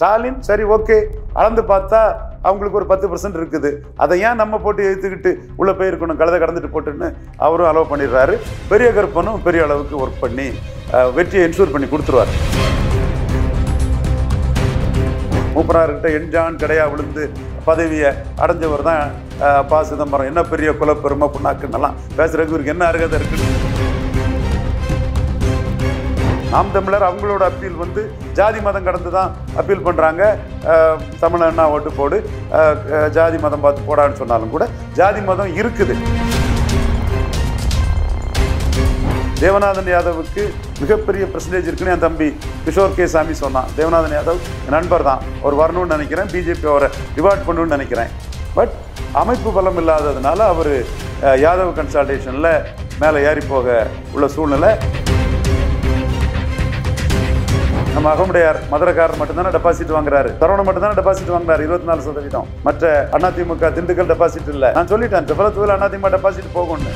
ஸ்டாலின் சரி ஓகே அளந்து பார்த்தா அவங்களுக்கு ஒரு பத்து பர்சன்ட் இருக்குது அதை ஏன் நம்ம போட்டு எழுத்துக்கிட்டு உள்ளே போயிருக்கணும் கழுத கடந்துட்டு போட்டுன்னு அவரும் அலோவ் பண்ணிடுறாரு பெரிய கருப்பனும் பெரிய அளவுக்கு ஒர்க் பண்ணி வெற்றியை என்ஷூர் பண்ணி கொடுத்துருவார் மூப்பனார்கிட்ட என்ஜான் கிடையா விழுந்து பதவியை அடைஞ்சவர் தான் பா சிதம்பரம் என்ன பெரிய குலப்பெருமை புண்ணாக்குன்னெல்லாம் பேசுகிறதுக்கு இவருக்கு என்ன அருகதை இருக்குது நாம் தமிழர் அவங்களோட அப்பீல் வந்து ஜாதி மதம் கடந்து தான் அப்பீல் பண்ணுறாங்க தமிழன்னா ஓட்டு போடு ஜாதி மதம் பார்த்து போடான்னு சொன்னாலும் கூட ஜாதி மதம் இருக்குது தேவநாதன் யாதவுக்கு மிகப்பெரிய பிரசன்டேஜ் இருக்குன்னு என் தம்பி கிஷோர் கே சாமி சொன்னான் தேவநாதன் யாதவ் நண்பர் தான் அவர் வரணும்னு நினைக்கிறேன் பிஜேபி அவரை ரிவார்ட் பண்ணணும்னு நினைக்கிறேன் பட் அமைப்பு பலம் இல்லாததுனால அவர் யாதவ் கன்சல்டேஷனில் மேலே ஏறி போக உள்ள சூழ்நிலை நம்ம அகமுடையார் மதுரக்காரர் மட்டும்தானே டெபாசிட் வாங்குறாரு சரவணன் மட்டும்தானே டெபாசிட் வாங்குறாரு இருபத்தி நாலு சதவீதம் மற்ற அதிமுக திண்டுக்கல் டெபாசிட் இல்லை நான் சொல்லிட்டேன் டெவலத்தில் அதிமுக டெபாசிட் போகும்னு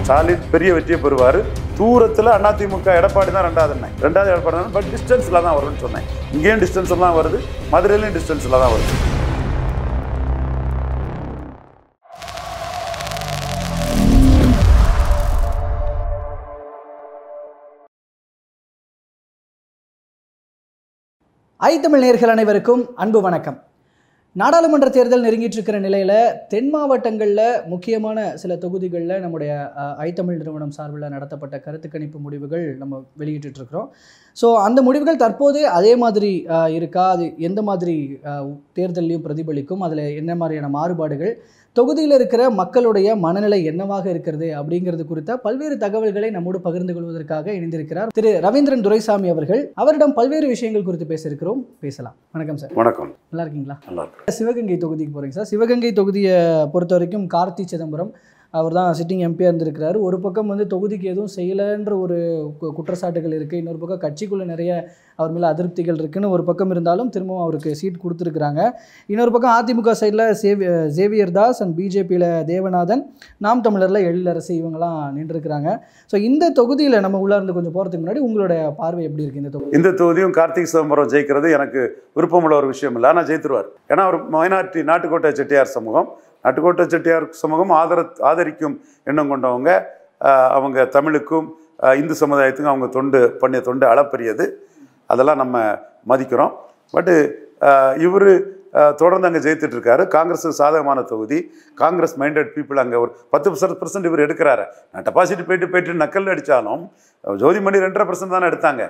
ஸ்டாலின் பெரிய வெற்றியை பெறுவார் தூரத்தில் அதிமுக எடப்பாடி தான் ரெண்டாவது என்ன ரெண்டாவது எடப்பாடி தான் பட் டிஸ்டன்ஸில் தான் வரும்னு சொன்னேன் இங்கேயும் டிஸ்டன்ஸில் தான் வருது மதுரையிலையும் டிஸ்டன்ஸில் தான் வருது ஐ தமிழ் நேர்கள் அனைவருக்கும் அன்பு வணக்கம் நாடாளுமன்ற தேர்தல் நெருங்கிட்டு நிலையில் தென் மாவட்டங்களில் முக்கியமான சில தொகுதிகளில் நம்முடைய ஐ தமிழ் நிறுவனம் சார்பில் நடத்தப்பட்ட கருத்து கணிப்பு முடிவுகள் நம்ம இருக்கிறோம் ஸோ அந்த முடிவுகள் தற்போது அதே மாதிரி இருக்கா அது எந்த மாதிரி தேர்தலையும் பிரதிபலிக்கும் அதில் என்ன மாதிரியான மாறுபாடுகள் தொகுதியில் இருக்கிற மக்களுடைய மனநிலை என்னவாக இருக்கிறது அப்படிங்கிறது குறித்த பல்வேறு தகவல்களை நம்மோடு பகிர்ந்து கொள்வதற்காக இணைந்திருக்கிறார் திரு ரவீந்திரன் துரைசாமி அவர்கள் அவரிடம் பல்வேறு விஷயங்கள் குறித்து பேசியிருக்கிறோம் பேசலாம் வணக்கம் சார் வணக்கம் நல்லா இருக்கீங்களா சிவகங்கை தொகுதிக்கு போறீங்க சார் சிவகங்கை தொகுதியை பொறுத்த வரைக்கும் கார்த்தி சிதம்பரம் அவர் தான் சிட்டிங் எம்பியாக இருந்திருக்கிறாரு ஒரு பக்கம் வந்து தொகுதிக்கு எதுவும் செய்யலைன்ற ஒரு குற்றச்சாட்டுகள் இருக்குது இன்னொரு பக்கம் கட்சிக்குள்ளே நிறைய அவர் மேலே அதிருப்திகள் இருக்குதுன்னு ஒரு பக்கம் இருந்தாலும் திரும்பவும் அவருக்கு சீட் கொடுத்துருக்குறாங்க இன்னொரு பக்கம் அதிமுக சைடில் சேவி சேவியர் தாஸ் அண்ட் பிஜேபியில் தேவநாதன் நாம் தமிழரில் எழிலரசு இவங்களாம் நின்றுருக்கிறாங்க ஸோ இந்த தொகுதியில் நம்ம உள்ளார்ந்து கொஞ்சம் போகிறதுக்கு முன்னாடி உங்களோட பார்வை எப்படி இருக்குது இந்த தொகுதி இந்த தொகுதியும் கார்த்திக் சிதம்பரம் ஜெயிக்கிறது எனக்கு விருப்பமுள்ள ஒரு விஷயம் இல்லை ஆனால் ஜெயித்துருவார் ஏன்னா அவர் மைனாரிட்டி நாட்டுக்கோட்டை செட்டியார் சமூகம் நட்டுக்கோட்டை செட்டியார் சமூகம் ஆதர ஆதரிக்கும் எண்ணம் கொண்டவங்க அவங்க தமிழுக்கும் இந்து சமுதாயத்துக்கும் அவங்க தொண்டு பண்ணிய தொண்டு அளப்பரியது அதெல்லாம் நம்ம மதிக்கிறோம் பட்டு இவர் தொடர்ந்து அங்கே ஜெயித்துட்ருக்காரு காங்கிரஸுக்கு சாதகமான தொகுதி காங்கிரஸ் மைண்டட் பீப்புள் அங்கே ஒரு பத்து பர்சன்ட் இவர் எடுக்கிறாரு நான் டெபாசிட் போயிட்டு போயிட்டு நக்கல் அடித்தாலும் ஜோதிமணி ரெண்டரை பர்சன்ட் தானே எடுத்தாங்க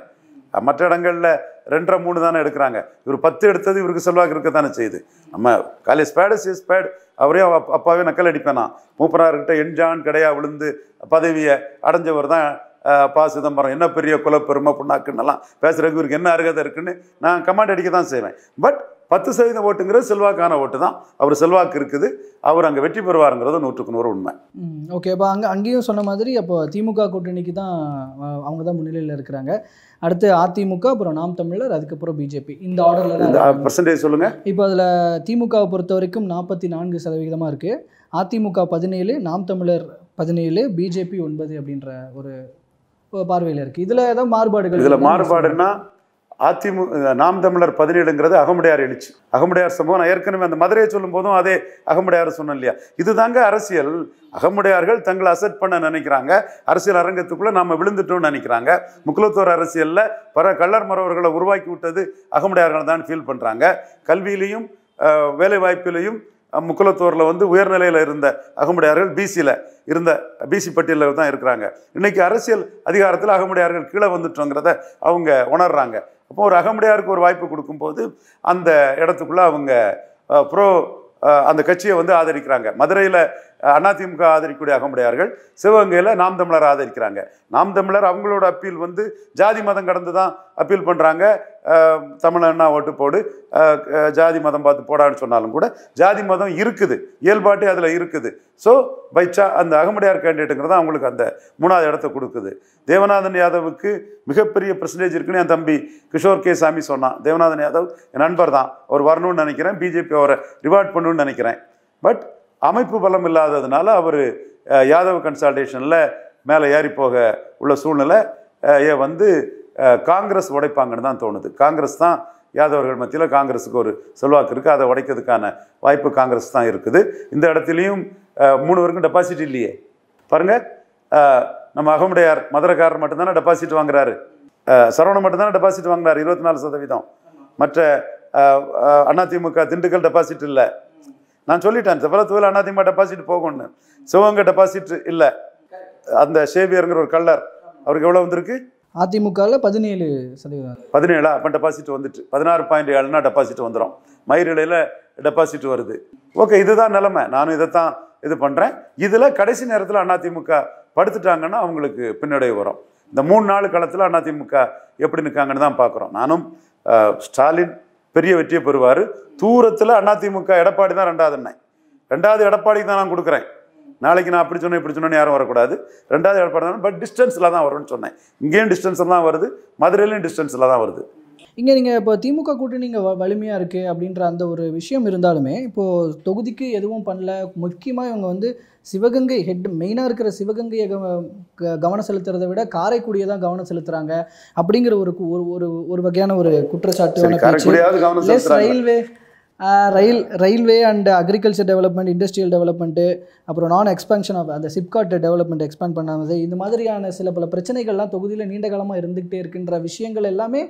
மற்ற இடங்களில் ரெண்டரை மூணு தானே எடுக்கிறாங்க இவர் பத்து எடுத்தது இவருக்கு செல்வாக்கு இருக்க தானே செய்யுது நம்ம காலேஜ் பேடு சிஸ் பேடு அவரே அப்பாவே நக்கல் அடிப்பேனா மூப்பனார்கிட்ட என்ஜான் கிடையா விழுந்து பதவியை அடைஞ்சவர் தான் பா சிதம்பரம் என்ன பெரிய குலப்பெருமை புண்ணாக்குன்னெல்லாம் பேசுகிறதுக்கு இவருக்கு என்ன அருகதை இருக்குன்னு நான் கமாண்ட் அடிக்க தான் செய்வேன் பட் பத்து சதவீதம் ஓட்டுங்கிறது செல்வாக்கான ஓட்டு தான் அவர் செல்வாக்கு இருக்குது அவர் அங்கே வெற்றி பெறுவாருங்கிறது நூற்றுக்கு நூறு உண்மை ஓகே இப்போ அங்கே அங்கேயும் சொன்ன மாதிரி அப்போ திமுக கூட்டணிக்கு தான் அவங்க தான் முன்னிலையில் இருக்கிறாங்க அடுத்து அதிமுக அப்புறம் நாம் தமிழர் அதுக்கப்புறம் பிஜேபி இந்த ஆர்டரில் பர்சன்டேஜ் சொல்லுங்கள் இப்போ அதில் திமுகவை பொறுத்த வரைக்கும் நாற்பத்தி நான்கு சதவிகிதமாக இருக்குது அதிமுக பதினேழு நாம் தமிழர் பதினேழு பிஜேபி ஒன்பது அப்படின்ற ஒரு பார்வையில் இருக்குது இதில் ஏதாவது மாறுபாடுகள் இதில் மாறுபாடுன்னா அதிமுக நாம் தமிழர் பதினேழுங்கிறது அகமுடையார் எழுச்சி அகமுடையார் சம்பவம் நான் ஏற்கனவே அந்த மதுரையை சொல்லும் போதும் அதே அகமுடையார் சொன்னேன் இல்லையா இதுதாங்க அரசியல் அகமுடையார்கள் தங்களை அசட் பண்ண நினைக்கிறாங்க அரசியல் அரங்கத்துக்குள்ளே நாம் விழுந்துட்டோம்னு நினைக்கிறாங்க முக்குலத்தோர் அரசியலில் பல கள்ளர் மரவர்களை உருவாக்கி விட்டது அகமுடையார்கள் தான் ஃபீல் பண்ணுறாங்க கல்வியிலையும் வேலைவாய்ப்பிலையும் முக்குலத்தூரில் வந்து உயர்நிலையில் இருந்த அகமுடையார்கள் பிசியில் இருந்த பிசி பட்டியலில் தான் இருக்கிறாங்க இன்றைக்கி அரசியல் அதிகாரத்தில் அகமுடையார்கள் கீழே வந்துட்டோங்கிறத அவங்க உணர்றாங்க அப்போ ஒரு அகமுடையாருக்கு ஒரு வாய்ப்பு கொடுக்கும்போது அந்த இடத்துக்குள்ளே அவங்க ப்ரோ அந்த கட்சியை வந்து ஆதரிக்கிறாங்க மதுரையில் அதிமுக ஆதரிக்கக்கூடிய அகமுடையார்கள் சிவகங்கையில் நாம் தமிழர் ஆதரிக்கிறாங்க நாம் தமிழர் அவங்களோட அப்பீல் வந்து ஜாதி மதம் கடந்து தான் அப்பீல் பண்ணுறாங்க தமிழன்னா ஓட்டு போடு ஜாதி மதம் பார்த்து போடான்னு சொன்னாலும் கூட ஜாதி மதம் இருக்குது இயல்பாட்டே அதில் இருக்குது ஸோ பைச்சா அந்த அகமடியார் கேண்டிடேட்டுங்கிறது அவங்களுக்கு அந்த மூணாவது இடத்த கொடுக்குது தேவநாதன் யாதவுக்கு மிகப்பெரிய பர்சன்டேஜ் இருக்குன்னு என் தம்பி கிஷோர் கே சாமி சொன்னான் தேவநாதன் யாதவ் என் நண்பர் தான் அவர் வரணும்னு நினைக்கிறேன் பிஜேபி அவரை ரிவார்ட் பண்ணணும்னு நினைக்கிறேன் பட் அமைப்பு பலம் இல்லாததுனால அவர் யாதவ் கன்சல்டேஷனில் மேலே ஏறி போக உள்ள சூழ்நிலை வந்து காங்கிரஸ் உடைப்பாங்கன்னு தான் தோணுது காங்கிரஸ் தான் யாதவர்கள் மத்தியில் காங்கிரஸுக்கு ஒரு செல்வாக்கு இருக்குது அதை உடைக்கிறதுக்கான வாய்ப்பு காங்கிரஸ் தான் இருக்குது இந்த இடத்துலையும் மூணு பேருக்கும் டெபாசிட் இல்லையே பாருங்கள் நம்ம அகமுடையார் மதுரக்காரர் மட்டும்தானே டெபாசிட் வாங்குறாரு சரவணன் மட்டும்தானே டெபாசிட் வாங்குறாரு இருபத்தி நாலு சதவீதம் மற்ற அதிமுக திண்டுக்கல் டெபாசிட் இல்லை நான் சொல்லிட்டேன் தூவில் அதிமுக டெபாசிட் போகும்னு சிவகங்கை டெபாசிட் இல்லை அந்த ஷேவியருங்கிற ஒரு கல்லர் அவருக்கு எவ்வளோ வந்திருக்கு அதிமுகவில் பதினேழு சதவீதம் பதினேழா அப்போ டெபாசிட் வந்துட்டு பதினாறு பாயிண்ட் ஏழுனா டெபாசிட் வந்துடும் மயிரிழையில் டெபாசிட் வருது ஓகே இதுதான் நிலமை நானும் இதைத்தான் இது பண்ணுறேன் இதில் கடைசி நேரத்தில் அதிமுக படுத்துட்டாங்கன்னா அவங்களுக்கு பின்னடைவு வரும் இந்த மூணு நாள் காலத்தில் அதிமுக எப்படி நிற்காங்கன்னு தான் பார்க்குறோம் நானும் ஸ்டாலின் பெரிய வெற்றியை பெறுவார் தூரத்தில் அதிமுக எடப்பாடி தான் ரெண்டாவது என்ன ரெண்டாவது எடப்பாடிக்கு தான் நான் கொடுக்குறேன் நாளைக்கு நான் அப்படி சொன்னேன் இப்படி சொன்னேன்னு யாரும் வரக்கூடாது ரெண்டாவது எடப்பாடி பட் டிஸ்டன்ஸில் தான் வரும்னு சொன்னேன் இங்கேயும் டிஸ்டன்ஸில் தான் வருது மதுரையிலையும் டிஸ்டன்ஸில் தான் வருது இங்கே நீங்கள் இப்போ திமுக கூட்டணி வ வலிமையாக இருக்குது அப்படின்ற அந்த ஒரு விஷயம் இருந்தாலுமே இப்போது தொகுதிக்கு எதுவும் பண்ணல முக்கியமாக இவங்க வந்து சிவகங்கை ஹெட் மெயினாக இருக்கிற சிவகங்கையை கவனம் செலுத்துறதை விட காரைக்குடியை தான் கவனம் செலுத்துகிறாங்க அப்படிங்கிற ஒரு ஒரு ஒரு வகையான ஒரு குற்றச்சாட்டு railway rail railway and agriculture development industrial development அப்புறம் நான் எக்ஸ்பென்ஷன் ஆஃப் அந்த சிப்காட் டெவலப்மெண்ட் எக்ஸ்பேண்ட் பண்ணாமது இந்த மாதிரியான சில பல பிரச்சனைகள்லாம் தொகுதியில் நீண்ட காலமாக இருந்துக்கிட்டே இருக்கின்ற விஷயங்கள் எல்லாமே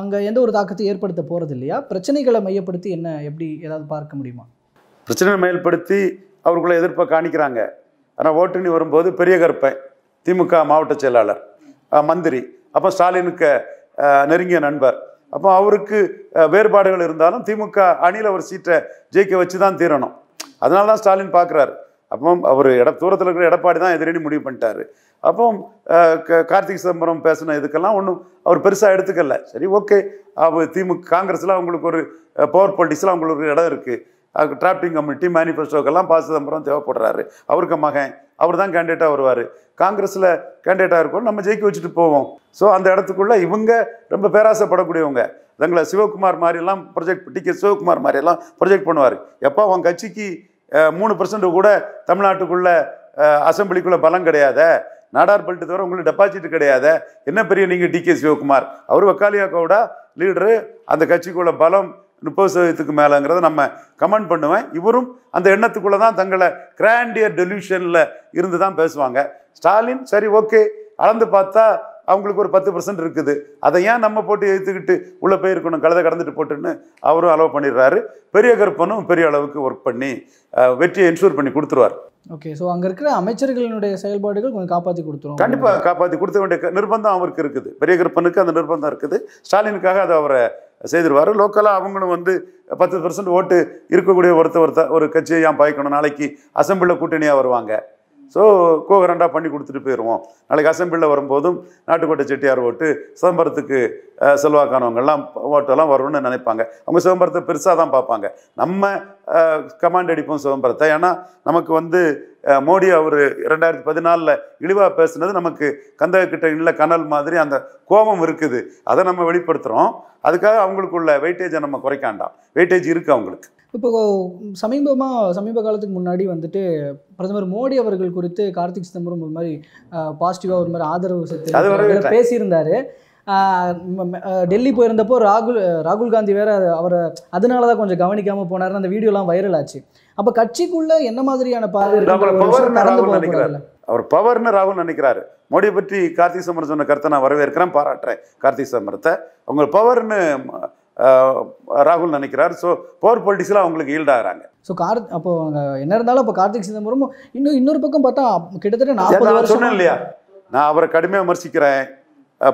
அங்கே எந்த ஒரு தாக்கத்தை ஏற்படுத்த போகிறது இல்லையா பிரச்சனைகளை மையப்படுத்தி என்ன எப்படி ஏதாவது பார்க்க முடியுமா பிரச்சனை மையப்படுத்தி அவர்களை எதிர்ப்பை காணிக்கிறாங்க ஆனால் ஓட்டுனி வரும்போது பெரிய கருப்பேன் திமுக மாவட்ட செயலாளர் மந்திரி அப்போ ஸ்டாலினுக்கு நெருங்கிய நண்பர் அப்போ அவருக்கு வேறுபாடுகள் இருந்தாலும் திமுக அணியில் ஒரு சீட்டை ஜெயிக்க வச்சு தான் தீரணும் அதனால தான் ஸ்டாலின் பார்க்குறாரு அப்போ அவர் இட தூரத்தில் இருக்கிற எடப்பாடி தான் எதிரணி முடிவு பண்ணிட்டாரு அப்போ கார்த்திக் சிதம்பரம் பேசின இதுக்கெல்லாம் ஒன்றும் அவர் பெருசாக எடுத்துக்கல சரி ஓகே அவர் திமுக காங்கிரஸில் அவங்களுக்கு ஒரு பவர் பாலிட்டிக்ஸில் அவங்களுக்கு ஒரு இடம் இருக்குது டிராப்டிங் கமிட்டி மேனிஃபெஸ்டோக்கெல்லாம் பா சிதம்பரம் தேவைப்படுறாரு அவருக்கு மகன் அவர் தான் கேண்டிடேட்டாக வருவார் காங்கிரஸில் கேண்டிடேட்டாக இருக்கும் நம்ம ஜெயிக்க வச்சுட்டு போவோம் ஸோ அந்த இடத்துக்குள்ளே இவங்க ரொம்ப பேராசைப்படக்கூடியவங்க தங்களை சிவகுமார் மாதிரிலாம் ப்ரொஜெக்ட் டி கே சிவகுமார் மாதிரியெல்லாம் ப்ரொஜெக்ட் பண்ணுவார் எப்போ அவங்க கட்சிக்கு மூணு பர்சன்ட் கூட தமிழ்நாட்டுக்குள்ளே அசம்பிளிக்குள்ளே பலம் கிடையாத நாடார் பெல்ட்டு தவிர உங்களுக்கு டெபாசிட் கிடையாத என்ன பெரிய நீங்கள் டி கே சிவகுமார் அவர் வக்காலியா கவுடா லீடரு அந்த கட்சிக்குள்ள பலம் முப்பது சதவீதத்துக்கு மேலேங்கிறத நம்ம கமெண்ட் பண்ணுவேன் இவரும் அந்த எண்ணத்துக்குள்ளே தான் தங்களை கிராண்டியர் டெலியூஷனில் இருந்து தான் பேசுவாங்க ஸ்டாலின் சரி ஓகே அளந்து பார்த்தா அவங்களுக்கு ஒரு பத்து பர்சன்ட் இருக்குது அதை ஏன் நம்ம போட்டு எழுத்துக்கிட்டு உள்ளே போயிருக்கணும் கழுத கடந்துட்டு போட்டுன்னு அவரும் அலோவ் பண்ணிடுறாரு பெரிய கற்பனும் பெரிய அளவுக்கு ஒர்க் பண்ணி வெற்றியை என்ஷூர் பண்ணி கொடுத்துருவார் ஓகே ஸோ அங்கே இருக்கிற அமைச்சர்களினுடைய செயல்பாடுகள் கொஞ்சம் காப்பாற்றி கொடுத்துருவோம் கண்டிப்பாக காப்பாற்றி கொடுத்த வேண்டிய நிர்பந்தம் அவருக்கு இருக்குது பெரிய கற்பனுக்கு அந்த நிர்பந்தம் இருக்குது ஸ்டாலினுக்காக அதை அவரை செய்திருவார் லோக்கலாக அவங்களும் வந்து பத்து பர்சன்ட் ஓட்டு இருக்கக்கூடிய ஒருத்த ஒருத்த ஒரு கட்சியை ஏன் பாய்க்கணும் நாளைக்கு அசம்பிளில் கூட்டணியாக வருவாங்க ஸோ கோகரண்டாக பண்ணி கொடுத்துட்டு போயிடுவோம் நாளைக்கு அசம்பிளியில் வரும்போதும் நாட்டுக்கோட்டை செட்டியார் ஓட்டு சிதம்பரத்துக்கு செல்வாக்கானவங்கள்லாம் ஓட்டெல்லாம் வரும்னு நினைப்பாங்க அவங்க சிதம்பரத்தை பெருசாக தான் பார்ப்பாங்க நம்ம கமாண்ட் அடிப்போம் சிதம்பரத்தை ஏன்னா நமக்கு வந்து மோடி அவர் ரெண்டாயிரத்தி பதினாலில் இழிவாக பேசுனது நமக்கு கந்தகக்கிட்ட இல்லை கனல் மாதிரி அந்த கோபம் இருக்குது அதை நம்ம வெளிப்படுத்துகிறோம் அதுக்காக அவங்களுக்குள்ள வெயிட்டேஜை நம்ம குறைக்காண்டாம் வெயிட்டேஜ் இருக்குது அவங்களுக்கு இப்போ சமீபமாக சமீப காலத்துக்கு முன்னாடி வந்துட்டு பிரதமர் மோடி அவர்கள் குறித்து கார்த்திக் சிதம்பரம் ஒரு மாதிரி பாசிட்டிவாக ஒரு மாதிரி ஆதரவு செலுத்தி பேசியிருந்தார் டெல்லி போயிருந்தப்போ ராகுல் ராகுல் காந்தி வேற அவரை அதனால தான் கொஞ்சம் கவனிக்காமல் போனார்னு அந்த வீடியோலாம் வைரல் ஆச்சு அப்போ கட்சிக்குள்ளே என்ன மாதிரியான பார்வை அவர் பவர்னு ராகுல் நினைக்கிறாரு மோடியை பற்றி கார்த்திக் சிதம்பரம் சொன்ன கருத்தை நான் வரவேற்கிறேன் பாராட்டுறேன் கார்த்திக் சிதம்பரத்தை அவங்க பவர்னு ராகுல் நினைக்கிறார் ஸோ போர் பொலிட்டிக்ஸில் அவங்களுக்கு ஈல்ட் ஆகிறாங்க ஸோ கார்த் அப்போ என்ன இருந்தாலும் இப்போ கார்த்திக் சிதம்பரம் இன்னும் இன்னொரு பக்கம் பார்த்தா கிட்டத்தட்ட நான் சொன்னேன் இல்லையா நான் அவரை கடுமையாக விமர்சிக்கிறேன்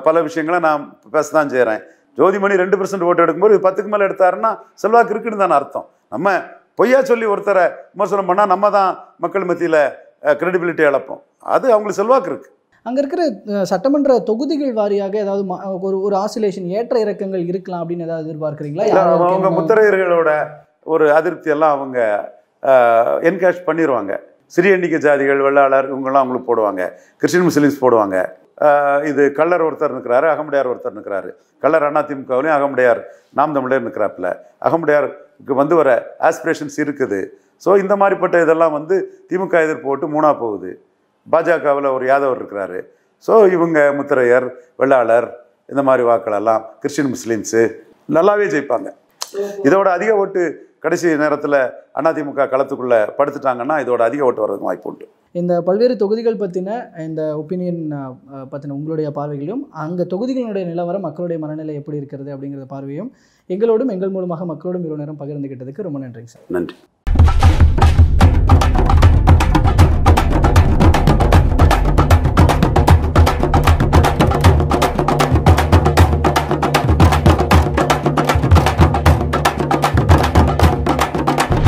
பல விஷயங்களை நான் பேச தான் செய்கிறேன் ஜோதிமணி ரெண்டு பர்சன்ட் ஓட்டு எடுக்கும்போது பத்துக்கு மேலே எடுத்தாருன்னா செல்வாக்கு இருக்குன்னு தானே அர்த்தம் நம்ம பொய்யா சொல்லி ஒருத்தரை விமர்சனம் பண்ணால் நம்ம தான் மக்கள் மத்தியில் கிரெடிபிலிட்டி இழப்போம் அது அவங்களுக்கு செல்வாக்கு இருக்குது அங்கே இருக்கிற சட்டமன்ற தொகுதிகள் வாரியாக ஏதாவது ஒரு ஒரு ஆசிலேஷன் ஏற்ற இறக்கங்கள் இருக்கலாம் அப்படின்னு ஏதாவது எதிர்பார்க்குறீங்களா அவங்க முத்திரையர்களோட ஒரு அதிருப்தி எல்லாம் அவங்க என்கேஷ் பண்ணிடுவாங்க சிறிய எண்ணிக்கை ஜாதிகள் வெள்ளாளர் இவங்கெல்லாம் அவங்களுக்கு போடுவாங்க கிறிஸ்டின் முஸ்லீம்ஸ் போடுவாங்க இது கல்லர் ஒருத்தர் இருக்கிறாரு அகமுடையார் ஒருத்தர் நிற்கிறாரு கல்லர் திமுகவுலையும் அகமுடையார் நாம் தமிழர் இருக்கிறாப்பில் அகமுடையாருக்கு வந்து வர ஆஸ்பிரேஷன்ஸ் இருக்குது ஸோ இந்த மாதிரிப்பட்ட இதெல்லாம் வந்து திமுக எதிர்ப்பு போட்டு மூணாக போகுது பாஜகவில் ஒரு யாதவர் இருக்கிறாரு ஸோ இவங்க முத்திரையர் வெள்ளாளர் இந்த மாதிரி வாக்களெல்லாம் கிறிஸ்டின் முஸ்லீம்ஸு நல்லாவே ஜெயிப்பாங்க இதோட அதிக ஓட்டு கடைசி நேரத்தில் அதிமுக களத்துக்குள்ளே படுத்துட்டாங்கன்னா இதோட அதிக ஓட்டு வர்றதுக்கு வாய்ப்பு உண்டு இந்த பல்வேறு தொகுதிகள் பற்றின இந்த ஒப்பீனியன் பற்றின உங்களுடைய பார்வைகளையும் அங்கே தொகுதிகளுடைய நிலவரம் மக்களுடைய மனநிலை எப்படி இருக்கிறது அப்படிங்கிற பார்வையும் எங்களோடும் எங்கள் மூலமாக மக்களோடும் இவ்வளோ நேரம் பகிர்ந்துகிட்டதுக்கு ரொம்ப நன்றிங்க சார் நன்றி